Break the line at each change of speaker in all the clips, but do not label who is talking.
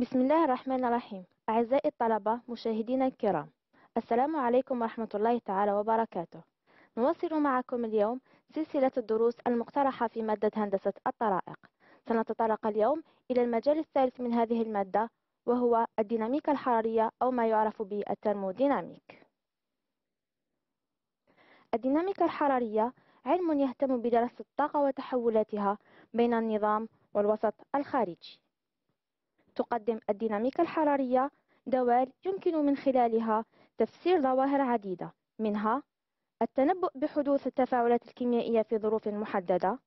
بسم الله الرحمن الرحيم أعزائي الطلبة مشاهدينا الكرام السلام عليكم ورحمة الله تعالى وبركاته نواصل معكم اليوم سلسلة الدروس المقترحة في مادة هندسة الطرائق سنتطرق اليوم إلى المجال الثالث من هذه المادة وهو الديناميكا الحرارية أو ما يعرف بالترموديناميك الديناميكا الحرارية علم يهتم بدراسة الطاقة وتحولاتها بين النظام والوسط الخارجي تقدم الديناميكا الحرارية دوال يمكن من خلالها تفسير ظواهر عديدة منها التنبؤ بحدوث التفاعلات الكيميائية في ظروف محددة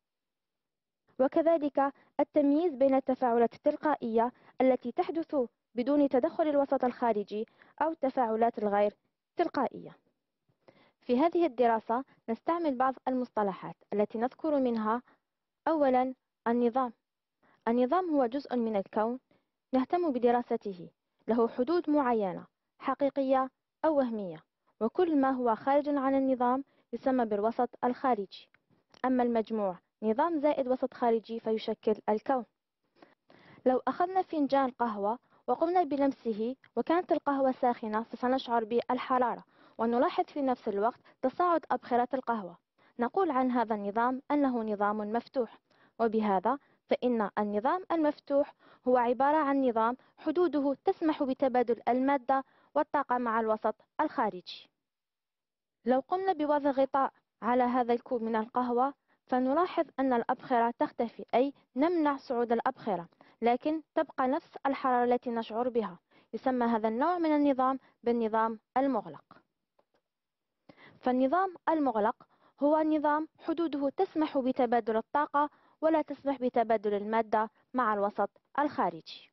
وكذلك التمييز بين التفاعلات التلقائية التي تحدث بدون تدخل الوسط الخارجي أو التفاعلات الغير تلقائية في هذه الدراسة نستعمل بعض المصطلحات التي نذكر منها أولا النظام النظام هو جزء من الكون نهتم بدراسته له حدود معينة حقيقية أو وهمية وكل ما هو خارج عن النظام يسمى بالوسط الخارجي أما المجموع نظام زائد وسط خارجي فيشكل الكون لو أخذنا فنجان قهوة وقمنا بلمسه وكانت القهوة ساخنة فسنشعر بالحرارة ونلاحظ في نفس الوقت تصاعد أبخرة القهوة نقول عن هذا النظام أنه نظام مفتوح وبهذا فإن النظام المفتوح هو عبارة عن نظام حدوده تسمح بتبادل المادة والطاقة مع الوسط الخارجي لو قمنا بوضع غطاء على هذا الكوب من القهوة فنلاحظ أن الأبخرة تختفي أي نمنع صعود الأبخرة لكن تبقى نفس الحرارة التي نشعر بها يسمى هذا النوع من النظام بالنظام المغلق فالنظام المغلق هو نظام حدوده تسمح بتبادل الطاقة ولا تسمح بتبادل المادة مع الوسط الخارجي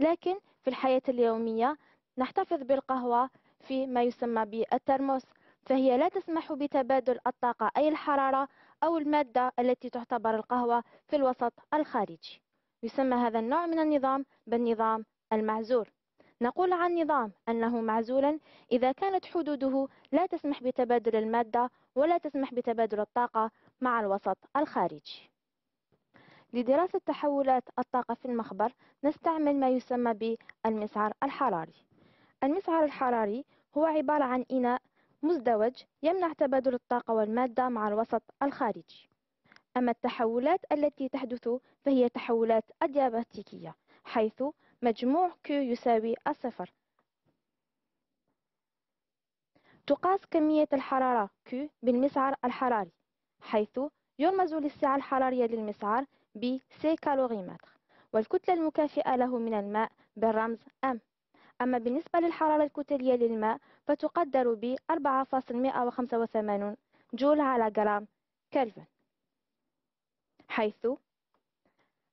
لكن في الحياة اليومية نحتفظ بالقهوة في ما يسمى بالترموس فهي لا تسمح بتبادل الطاقة أي الحرارة أو المادة التي تعتبر القهوة في الوسط الخارجي يسمى هذا النوع من النظام بالنظام المعزول نقول عن نظام أنه معزولا إذا كانت حدوده لا تسمح بتبادل المادة ولا تسمح بتبادل الطاقة مع الوسط الخارجي لدراسة تحولات الطاقة في المخبر نستعمل ما يسمى بالمسعر الحراري المسعر الحراري هو عبارة عن إناء مزدوج يمنع تبادل الطاقة والمادة مع الوسط الخارجي أما التحولات التي تحدث فهي تحولات أدياباتيكية حيث مجموع Q يساوي الصفر تقاس كمية الحرارة Q بالمسعر الحراري حيث يرمز للسعة الحرارية للمسعر ب سي كالوريمتر والكتلة المكافئة له من الماء بالرمز أم أما بالنسبة للحرارة الكتلية للماء فتقدر ب 4.185 جول على جرام كلفن حيث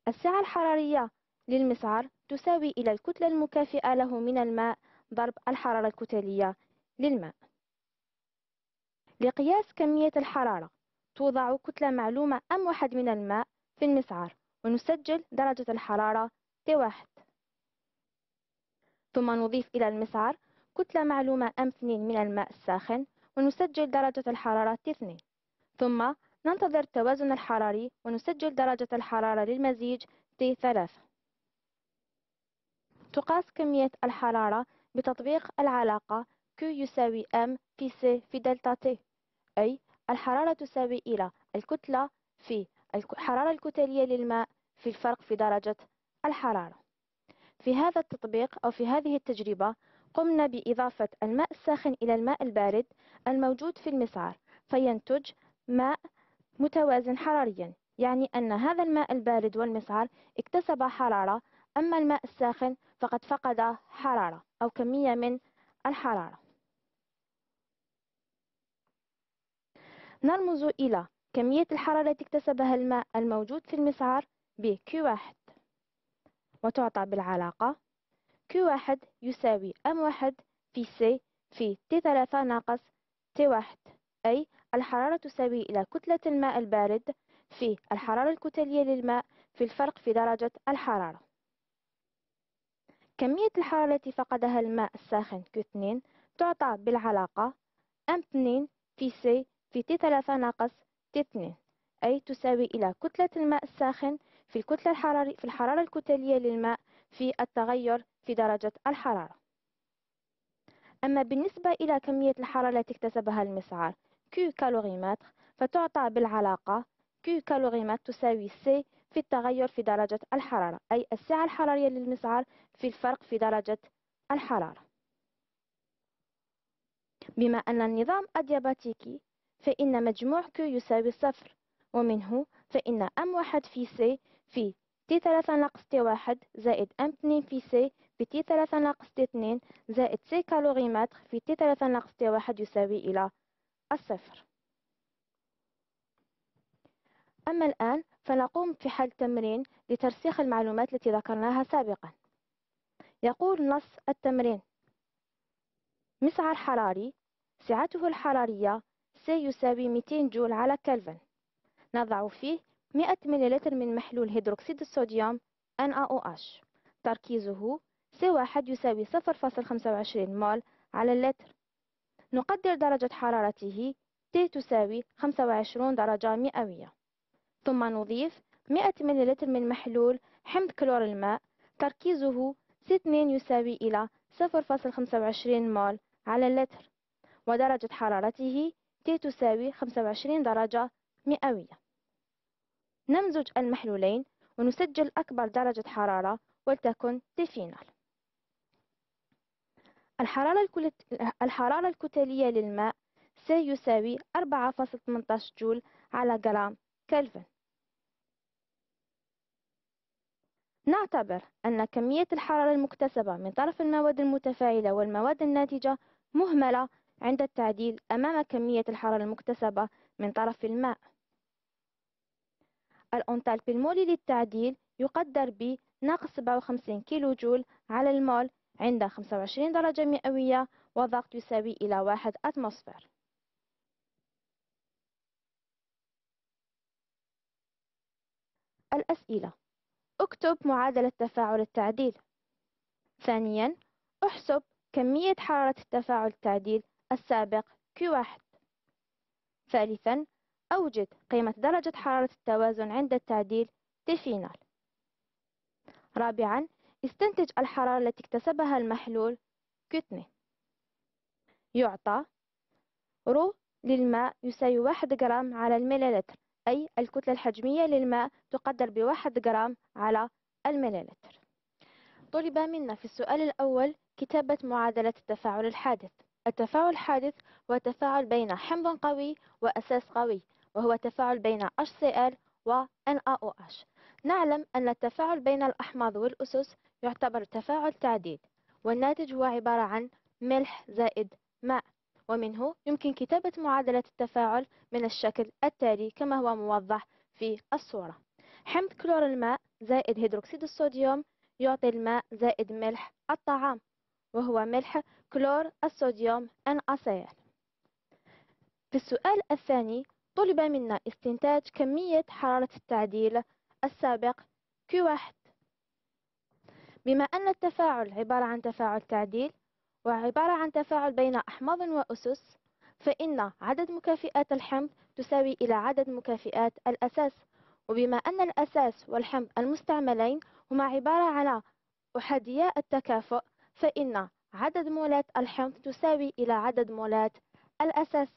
السعة الحرارية للمسعر تساوي إلى الكتلة المكافئة له من الماء ضرب الحرارة الكتلية للماء لقياس كمية الحرارة توضع كتلة معلومة أم واحد من الماء في المسعر ونسجل درجة الحرارة T1 ثم نضيف إلى المسعر كتلة معلومة M2 من الماء الساخن ونسجل درجة الحرارة T2 ثم ننتظر التوازن الحراري ونسجل درجة الحرارة للمزيج T3 تقاس كمية الحرارة بتطبيق العلاقة Q يساوي M في C في دلتا T أي الحرارة تساوي إلى الكتلة في الحرارة الكتلية للماء في الفرق في درجة الحرارة في هذا التطبيق أو في هذه التجربة قمنا بإضافة الماء الساخن إلى الماء البارد الموجود في المسعار فينتج ماء متوازن حراريا يعني أن هذا الماء البارد والمسعار اكتسب حرارة أما الماء الساخن فقد فقد حرارة أو كمية من الحرارة نرمز إلى كمية الحرارة التي اكتسبها الماء الموجود في المسعار ب Q1 وتعطى بالعلاقة Q1 يساوي M1 في C في T3 ناقص T1 أي الحرارة تساوي إلى كتلة الماء البارد في الحرارة الكتلية للماء في الفرق في درجة الحرارة كمية الحرارة التي فقدها الماء الساخن Q2 تعطى بالعلاقة M2 في C في T3 ناقص كتنة أي تساوي إلى كتلة الماء الساخن في الكتلة الحراري في الحرارة الكتلية للماء في التغير في درجة الحرارة أما بالنسبة إلى كمية الحرارة التي اكتسبها المسعار Q كالوريمتر فتعطى بالعلاقة Q كالوريمتر تساوي C في التغير في درجة الحرارة أي السعة الحرارية للمسعار في الفرق في درجة الحرارة بما أن النظام أديباتيكي فإن مجموع Q يساوي صفر ومنه فإن M واحد في C في تي ثلاثة ناقص تي واحد زائد أم اثنين في سي t ثلاثة ناقص تي اثنين زائد سي كالوريمتر في تي ثلاثة ناقص تي واحد يساوي إلى الصفر أما الآن فنقوم في حل تمرين لترسيخ المعلومات التي ذكرناها سابقا يقول نص التمرين مسعر حراري سعته الحرارية سيساوي 200 جول على كلفن نضع فيه 100 ملل من محلول هيدروكسيد الصوديوم NaOH تركيزه C1 يساوي 0.25 مول على اللتر نقدر درجة حرارته T تساوي 25 درجة مئوية ثم نضيف 100 ملل من محلول حمض كلور الماء تركيزه C2 يساوي إلى 0.25 مول على اللتر ودرجة حرارته T تساوي 25 درجة مئوية نمزج المحلولين ونسجل أكبر درجة حرارة ولتكن تفينال الحرارة, الكلت... الحرارة الكتلية للماء س يساوي 4.18 جول على جرام كلفن نعتبر أن كمية الحرارة المكتسبة من طرف المواد المتفاعلة والمواد الناتجة مهملة عند التعديل أمام كمية الحرارة المكتسبة من طرف الماء الأنتالبي المولي للتعديل يقدر ب ناقص 57 كيلو جول على المول عند 25 درجة مئوية وضغط يساوي إلى 1 أتموسفير الأسئلة اكتب معادلة تفاعل التعديل ثانياً احسب كمية حرارة التفاعل التعديل السابق Q1 ثالثا أوجد قيمة درجة حرارة التوازن عند التعديل تفينال رابعا استنتج الحرارة التي اكتسبها المحلول Q2 يعطى رو للماء يساوي واحد جرام على المليلتر أي الكتلة الحجمية للماء تقدر بواحد جرام على المليلتر طلب منا في السؤال الأول كتابة معادلة التفاعل الحادث التفاعل حادث تفاعل بين حمض قوي وأساس قوي وهو تفاعل بين HCl و NaOH نعلم أن التفاعل بين الأحماض والأسس يعتبر تفاعل تعديد والناتج هو عبارة عن ملح زائد ماء ومنه يمكن كتابة معادلة التفاعل من الشكل التالي كما هو موضح في الصورة حمض كلور الماء زائد هيدروكسيد الصوديوم يعطي الماء زائد ملح الطعام وهو ملح كلور الصوديوم العصير في السؤال الثاني طلب منا استنتاج كمية حرارة التعديل السابق Q1 بما أن التفاعل عبارة عن تفاعل تعديل وعبارة عن تفاعل بين أحماض وأسس فإن عدد مكافئات الحمض تساوي إلى عدد مكافئات الأساس وبما أن الأساس والحمض المستعملين هما عبارة عن أحادية التكافؤ فإن عدد مولات الحمض تساوي إلى عدد مولات الأساس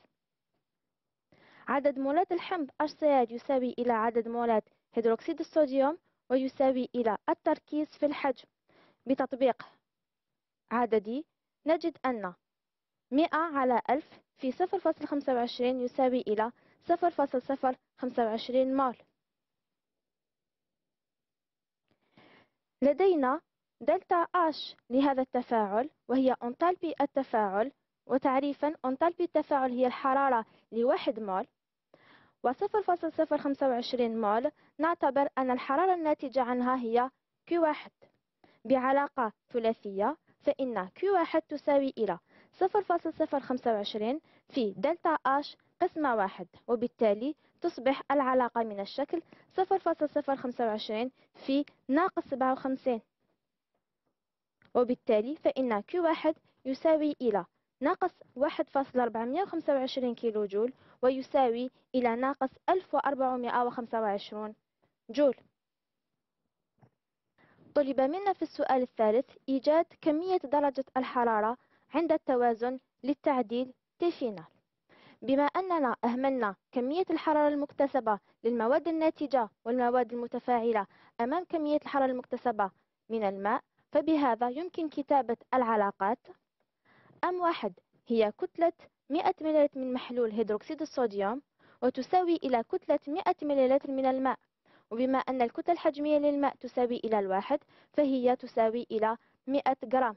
عدد مولات الحمض HCl يساوي إلى عدد مولات هيدروكسيد الصوديوم ويساوي إلى التركيز في الحجم بتطبيق عددي نجد أن 100 على 1000 في 0.25 يساوي إلى 0.025 مول لدينا دلتا H لهذا التفاعل وهي أنطالبي التفاعل وتعريفا أنطالبي التفاعل هي الحرارة لواحد مول و0.025 مول نعتبر أن الحرارة الناتجة عنها هي Q1 بعلاقة ثلاثية فإن Q1 تساوي إلى 0.025 في دلتا H قسمة واحد وبالتالي تصبح العلاقة من الشكل 0.025 في ناقص 57 وبالتالي فإن Q1 يساوي إلى ناقص 1.425 كيلو جول ويساوي إلى ناقص 1425 جول طلب منا في السؤال الثالث إيجاد كمية درجة الحرارة عند التوازن للتعديل تيفينال بما أننا أهملنا كمية الحرارة المكتسبة للمواد الناتجة والمواد المتفاعلة أمام كمية الحرارة المكتسبة من الماء فبهذا يمكن كتابة العلاقات أم واحد هي كتلة 100 ملل من محلول هيدروكسيد الصوديوم وتساوي إلى كتلة 100 ملل من الماء وبما أن الكتلة الحجمية للماء تساوي إلى الواحد فهي تساوي إلى 100 جرام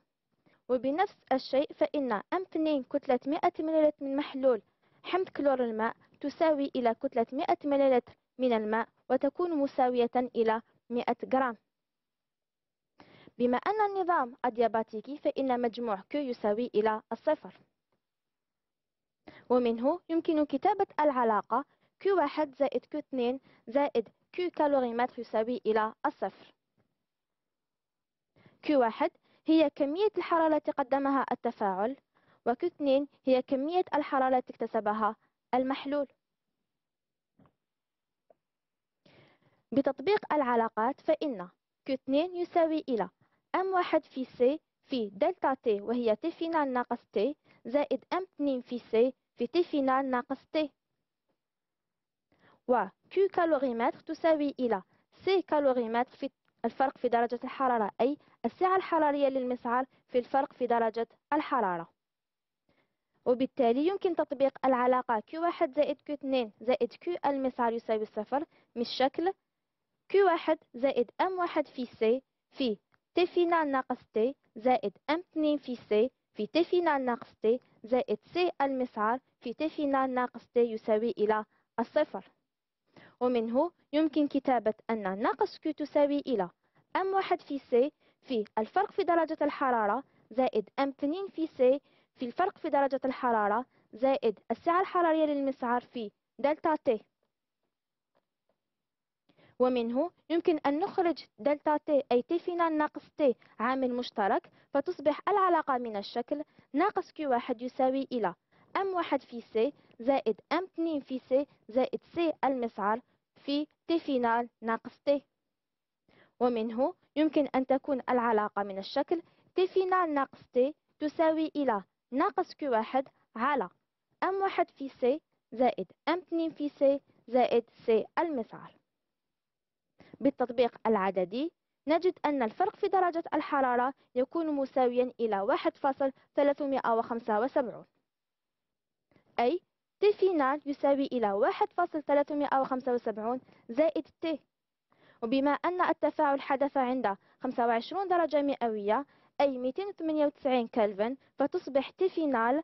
وبنفس الشيء فان أم M2 كتلة 100 ملل من محلول حمض كلور الماء تساوي إلى كتلة 100 ملل من الماء وتكون مساوية إلى 100 جرام بما أن النظام أدياباتيكي فإن مجموع Q يساوي إلى الصفر ومنه يمكن كتابة العلاقة Q1 زائد Q2 زائد Q كالوريمتر يساوي إلى الصفر Q1 هي كمية الحرارة التي قدمها التفاعل و Q2 هي كمية الحرارة التي اكتسبها المحلول بتطبيق العلاقات فإن Q2 يساوي إلى M واحد في C في دلتا T وهي T فينال ناقص T زائد M اثنين في C في T فينال ناقص T و Q كالوريمتر تساوي إلى C كالوريمتر في الفرق في درجة الحرارة أي السعة الحرارية للمسعار في الفرق في درجة الحرارة وبالتالي يمكن تطبيق العلاقة Q1 زائد Q2 زائد Q المسعار يساوي الصفر من الشكل Q1 زائد M1 في C في تي فينال ناقص تي زايد ام M2 في سي في تي فينال ناقص تي زائد سي المسعر في تي فينال ناقص تي يساوي إلى الصفر ومنه يمكن كتابة أن ناقص كي تساوي الي ام M1 في سي في الفرق في درجة الحرارة ام M2 في سي في الفرق في درجة الحرارة زائد السعة الحرارية للمسعر في دلتا تي ومنه يمكن أن نخرج دلتا تي أي تي فينال ناقص تي عامل مشترك فتصبح العلاقة من الشكل ناقص كي واحد يساوي إلى ام واحد في سي زائد ام اثنين في سي زائد سي المسعر في تي فينال ناقص تي ومنه يمكن أن تكون العلاقة من الشكل تي فينال ناقص تي تساوي إلى ناقص كي واحد على ام واحد في سي زائد ام اثنين في سي زائد سي المسعر بالتطبيق العددي نجد أن الفرق في درجة الحرارة يكون مساويا إلى 1.375 أي تي فينال يساوي إلى 1.375 زائد تي وبما أن التفاعل حدث عند 25 درجة مئوية أي 298 كلفن فتصبح تي فينال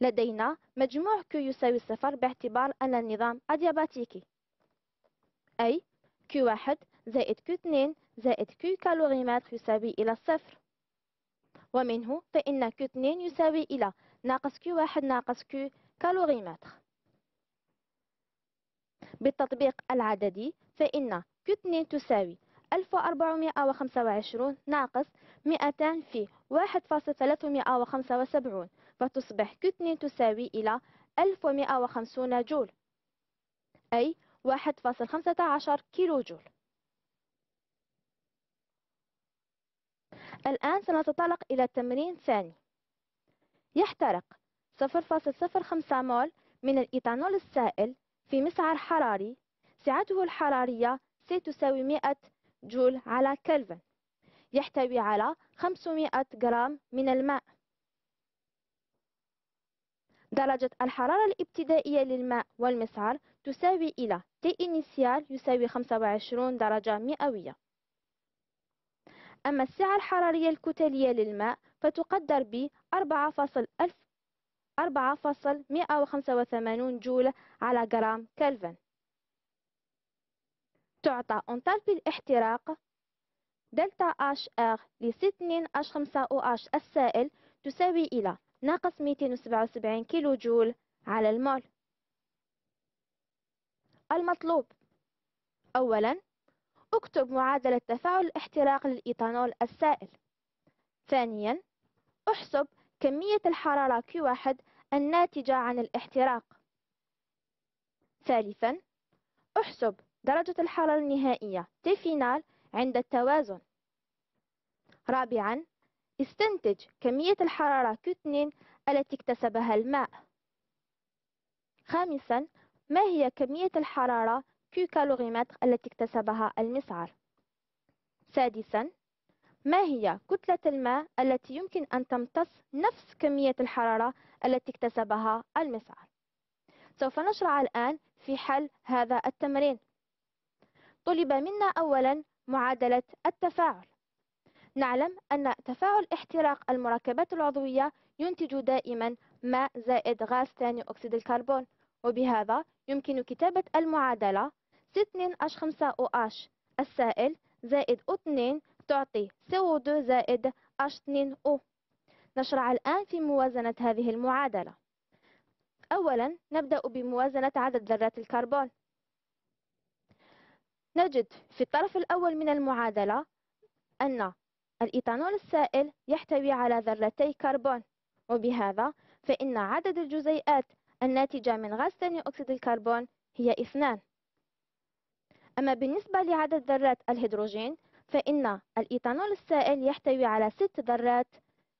لدينا مجموع Q يساوي صفر باعتبار أن النظام أدياباتيكي أي Q1 زائد Q2 زائد Q كالوريمتر يساوي إلى الصفر ومنه فإن Q2 يساوي إلى ناقص Q1 ناقص Q كالوريمتر بالتطبيق العددي فإن Q2 تساوي 1425 ناقص 200 في 1.375 فتصبح Q2 تساوي إلى 1150 جول أي 1.15 كيلو جول الآن سنتطلق إلى التمرين الثاني يحترق 0.05 مول من الإيثانول السائل في مسعر حراري سعته الحرارية ستساوي 100 جول على كلفن يحتوي على 500 جرام من الماء درجة الحرارة الابتدائية للماء والمسعر تساوي إلى T initial يساوي 25 درجة مئوية أما السعة الحرارية الكتلية للماء فتقدر ب 4.185 جول على جرام كلفن تعطى أنطالبي الاحتراق دلتا HR ل 2H5OH السائل تساوي إلى ناقص 277 كيلو جول على المول المطلوب أولا اكتب معادلة تفاعل الاحتراق للإيثانول السائل ثانيا احسب كمية الحرارة Q1 الناتجة عن الاحتراق ثالثا احسب درجة الحرارة النهائية T final عند التوازن رابعا استنتج كمية الحرارة Q2 التي اكتسبها الماء خامسا ما هي كمية الحرارة Q كالوريمتر التي اكتسبها المسعر سادسا ما هي كتلة الماء التي يمكن أن تمتص نفس كمية الحرارة التي اكتسبها المسعر سوف نشرع الآن في حل هذا التمرين طلب منا أولا معادلة التفاعل نعلم أن تفاعل احتراق المركبات العضوية ينتج دائما ماء زائد غاز ثاني أكسيد الكربون وبهذا يمكن كتابة 2 h 6H5OH السائل زائد O2 تعطي CO2 زائد H2O نشرع الآن في موازنة هذه المعادلة أولا نبدأ بموازنة عدد ذرات الكربون نجد في الطرف الأول من المعادلة أن الإيثانول السائل يحتوي على ذرتي كربون وبهذا فإن عدد الجزيئات الناتجة من غاز ثاني أكسيد الكربون هي اثنان أما بالنسبة لعدد ذرات الهيدروجين فإن الإيثانول السائل يحتوي على ست ذرات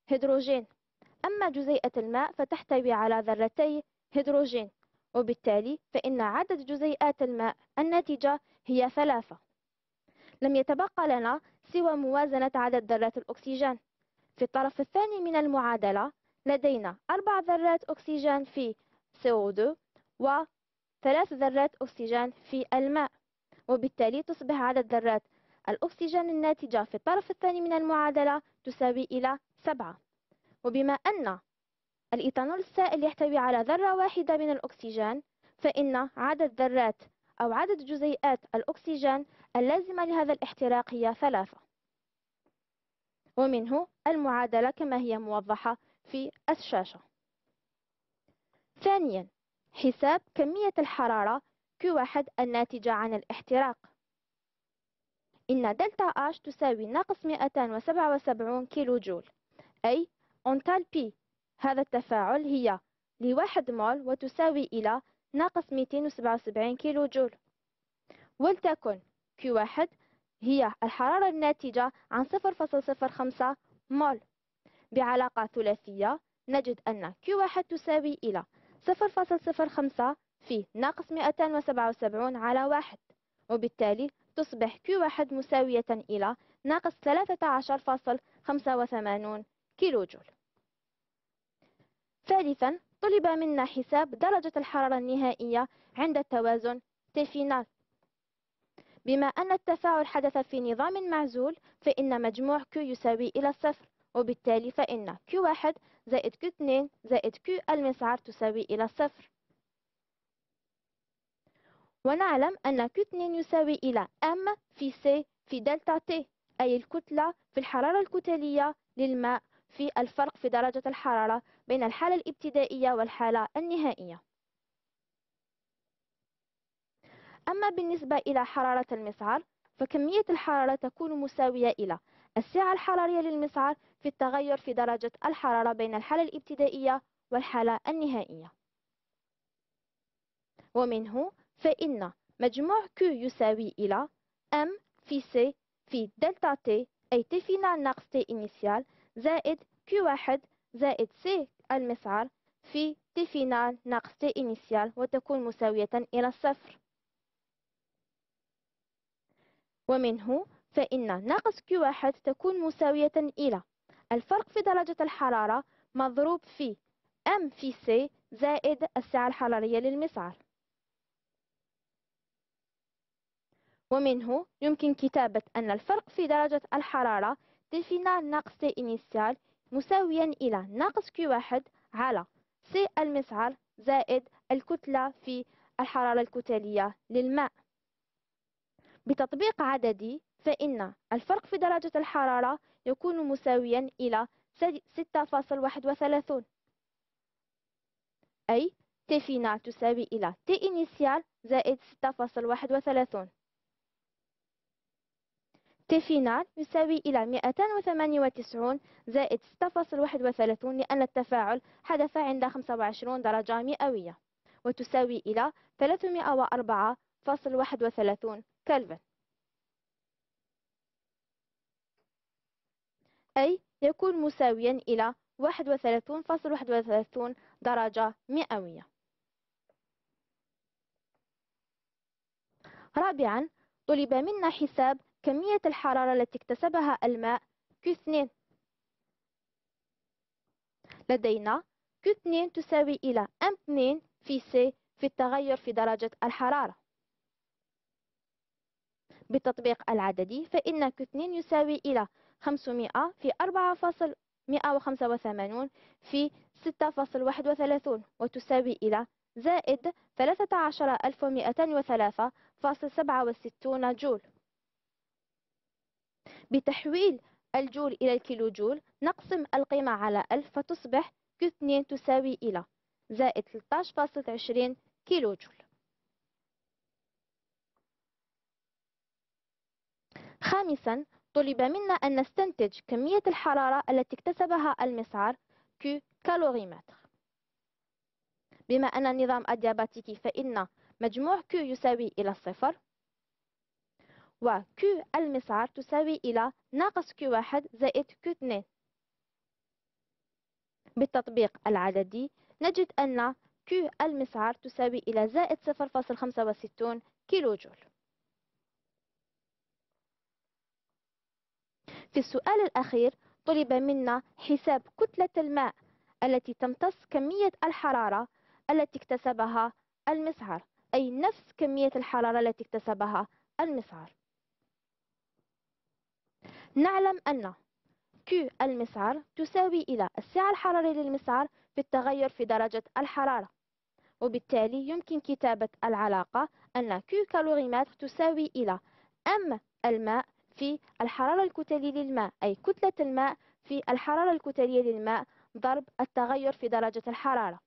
هيدروجين أما جزيئة الماء فتحتوي على ذرتي هيدروجين وبالتالي فإن عدد جزيئات الماء الناتجة هي ثلاثة لم يتبقى لنا سوى موازنة عدد ذرات الأكسجين في الطرف الثاني من المعادلة لدينا أربع ذرات أكسجين في CO2 وثلاث ذرات أكسجين في الماء وبالتالي تصبح عدد ذرات الأكسجين الناتجة في الطرف الثاني من المعادلة تساوي إلى سبعة وبما أن الإيثانول السائل يحتوي على ذرة واحدة من الأكسجين فإن عدد ذرات أو عدد جزيئات الأكسجين اللازمة لهذا الاحتراق هي ثلاثة ومنه المعادلة كما هي موضحة في الشاشة ثانيا حساب كمية الحرارة Q1 الناتجة عن الاحتراق إن دلتا H تساوي ناقص 277 كيلو جول أي أنتالبي هذا التفاعل هي لواحد مول وتساوي إلى ناقص 277 كيلو جول ولتكن Q1 هي الحرارة الناتجة عن 0.05 مول بعلاقة ثلاثية نجد أن Q1 تساوي إلى 0.05 في ناقص 277 على واحد وبالتالي تصبح Q1 مساوية إلى ناقص 13.85 كيلو جول ثالثا طلب منا حساب درجة الحرارة النهائية عند التوازن تفينال بما أن التفاعل حدث في نظام معزول فإن مجموع Q يساوي إلى الصفر وبالتالي فإن Q1 زائد Q2 زائد Q المسعر تساوي إلى الصفر ونعلم أن Q2 يساوي إلى M في C في دلتا T أي الكتلة في الحرارة الكتلية للماء في الفرق في درجة الحرارة بين الحالة الابتدائية والحالة النهائية أما بالنسبة إلى حرارة المسعر فكمية الحرارة تكون مساوية إلى السعة الحرارية للمسعر في التغير في درجة الحرارة بين الحالة الابتدائية والحالة النهائية ومنه فإن مجموع Q يساوي إلى M في C في دلتا T أي T في ناقص T إنيسيال زائد Q1 زائد C المسعر في T في ناقص T إنيسيال وتكون مساوية إلى الصفر ومنه فإن ناقص Q1 تكون مساوية إلى الفرق في درجة الحرارة مضروب في M في C زائد السعة الحرارية للمسعر ومنه يمكن كتابة أن الفرق في درجة الحرارة دفنا ناقص T initial مساويا إلى ناقص Q1 على C المسعر زائد الكتلة في الحرارة الكتلية للماء بتطبيق عددي فإن الفرق في درجة الحرارة يكون مساويا إلى 6.31 أي تي فينا تساوي إلى تي إنيسيال زائد 6.31 تي فينال يساوي إلى 298 زائد 6.31 لأن التفاعل حدث عند 25 درجة مئوية وتساوي إلى 304.31 كالفن أي يكون مساويا إلى 31.31 درجة مئوية رابعا طلب منا حساب كمية الحرارة التي اكتسبها الماء Q2 لدينا Q2 تساوي إلى M2 في C في التغير في درجة الحرارة بالتطبيق العددي فإن Q2 يساوي إلى 500 في 4.185 في 6.31 وتساوي إلى زائد 13203.67 جول بتحويل الجول إلى الكيلو جول نقسم القيمة على 1000 فتصبح Q2 تساوي إلى زائد 13.20 كيلو جول خامسا طلب منا أن نستنتج كمية الحرارة التي اكتسبها المسعر Q كالوريمتر بما أن النظام أدياباتيكي فإن مجموع Q يساوي إلى الصفر و Q المسعر تساوي إلى ناقص q واحد زائد q Q2 بالتطبيق العددي نجد أن Q المسعر تساوي إلى زائد 0.65 كيلو جول في السؤال الأخير طلب منا حساب كتلة الماء التي تمتص كمية الحرارة التي اكتسبها المسعر أي نفس كمية الحرارة التي اكتسبها المسعر نعلم أن Q المسعر تساوي إلى السعة الحرارية للمسعر في التغير في درجة الحرارة وبالتالي يمكن كتابة العلاقة أن Q كالوريمتر تساوي إلى M الماء في الحرارة الكتلية للماء أي كتلة الماء في الحرارة الكتلية للماء ضرب التغير في درجة الحرارة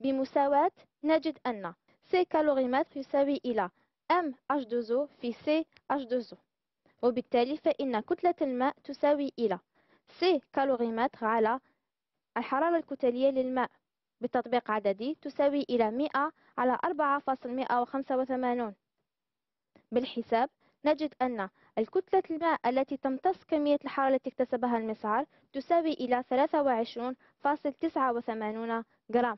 بمساواة نجد أن C كالوريمتر يساوي إلى M H2O في C H2O وبالتالي فإن كتلة الماء تساوي إلى C كالوريمتر على الحرارة الكتلية للماء بالتطبيق عددي تساوي إلى 100 على 4.185 بالحساب نجد أن الكتلة الماء التي تمتص كمية الحرارة التي اكتسبها المسعر تساوي إلى 23.89 جرام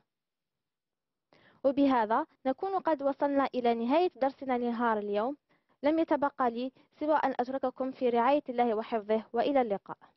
وبهذا نكون قد وصلنا إلى نهاية درسنا لنهار اليوم لم يتبقى لي سوى أن أترككم في رعاية الله وحفظه وإلى اللقاء